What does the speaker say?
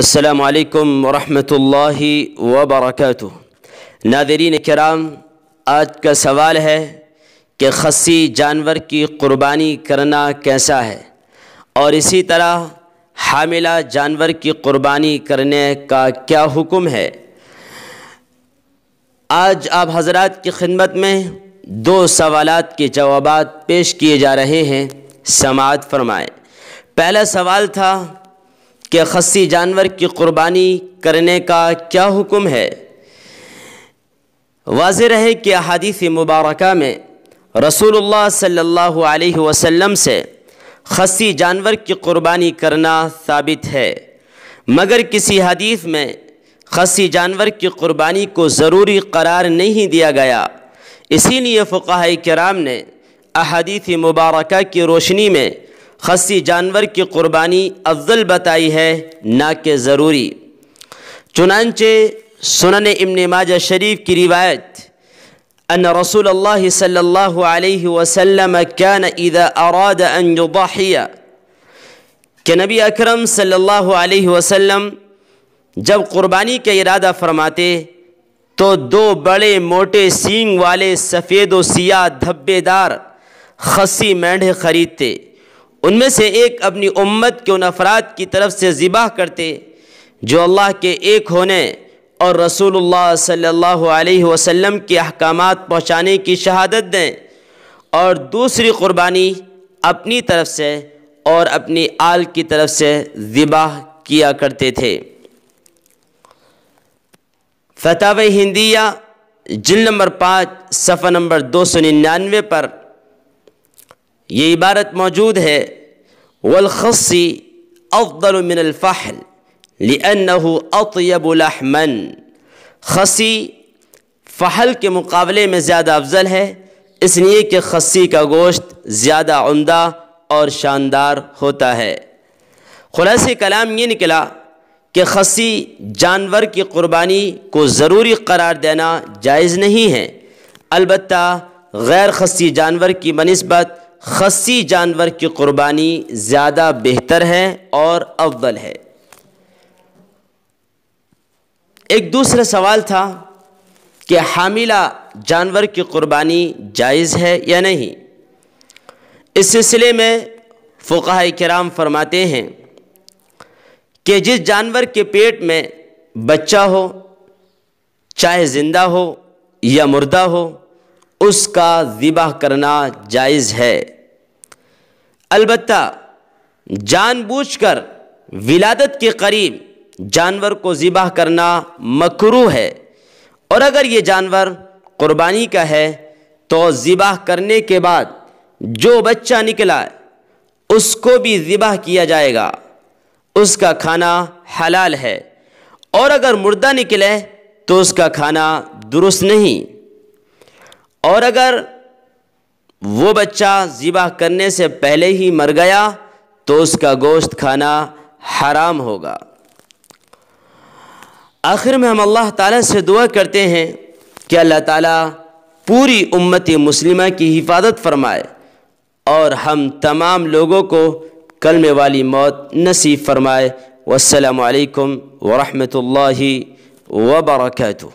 अस्सलाम वालेकुम वरहमतुल्लाहि वबरकatuh नादरीन कराम आज का सवाल है कि खसी जानवर की क़ुरबानी करना कैसा है और इसी तरह हामिला जानवर की क़ुरबानी करने का क्या हुक्म है आज आप हजरत की खिदमत में दो सवालात के जवाब पेश किए जा रहे हैं समात फरमाएँ पहला सवाल था कि खस्सी जानवर की कुर्बानी करने का क्या हुक्म है वाज रहे कि अहादीस मुबारक में रसूलुल्लाह सल्लल्लाहु अलैहि वसल्लम से खस्सी जानवर की कुर्बानी करना साबित है मगर किसी हदीस में खस्सी जानवर की कुर्बानी को ज़रूरी करार नहीं दिया गया इसीलिए फ़ुकाह कराम ने अहादीस मुबारक की रोशनी में खसी जानवर की क़ुरबानी अफजल बताई है ना कि ज़रूरी चुनानचे सुनने इमन माजा शरीफ की रिवायत अन صلى الله عليه وسلم كان إذا أراد أن يضحي كنبي أكرم नबी الله عليه وسلم جب जब क़ुरबानी का इरादा फरमाते तो दो बड़े मोटे सींग वाले सफ़ेद سیاہ دھبے धब्बेदार खसी मेंढे ख़रीदते उनमें से एक अपनी उम्मत के उन अफराद की तरफ से ज़िबा करते जो अल्लाह के एक होने और रसूलुल्लाह सल्लल्लाहु अलैहि वसल्लम के अहकाम पहुँचाने की शहादत दें और दूसरी क़ुरबानी अपनी तरफ से और अपनी आल की तरफ से ज़िबा किया करते थे फताव हिंदिया जिल नंबर पाँच सफ़ा नंबर दो सौ निन्यानवे पर ये इबारत मौजूद है والخص أفضل من الفحل لأنه أطيب لحمن खसी फहल के मुकाबले में ज़्यादा अफजल है इसलिए कि खसी का गोश्त ज़्यादा उमदा और शानदार होता है खुलास कलाम ये निकला कि खसी जानवर की क़ुरबानी को ज़रूरी करार देना जायज़ नहीं है अलबत् गैर खसी जानवर की बनस्बत खस्सी जानवर की क़ुर्बानी ज़्यादा बेहतर है और अव्वल है एक दूसरा सवाल था कि हामिला जानवर की क़ुरबानी जायज़ है या नहीं इस सिलसिले में फुका कराम फरमाते हैं कि जिस जानवर के पेट में बच्चा हो चाहे ज़िंदा हो या मुर्दा हो उसका ज़िबा करना जायज़ है अलबत् जानबूझकर विलादत के करीब जानवर को ज़िबा करना मकरू है और अगर ये जानवर क़ुरबानी का है तो ज़िबा करने के बाद जो बच्चा निकला उसको भी ज़िबा किया जाएगा उसका खाना हलाल है और अगर मुर्दा निकले तो उसका खाना दुरुस्त नहीं और अगर वो बच्चा ज़िबा करने से पहले ही मर गया तो उसका गोश्त खाना हराम होगा आखिर में हम अल्लाह ताला से दुआ करते हैं कि अल्लाह ताला पूरी उम्मत मुस्लिमा की हिफाजत फरमाए और हम तमाम लोगों को कलमे वाली मौत नसीब फरमाए वालकम वरहमल वबरकू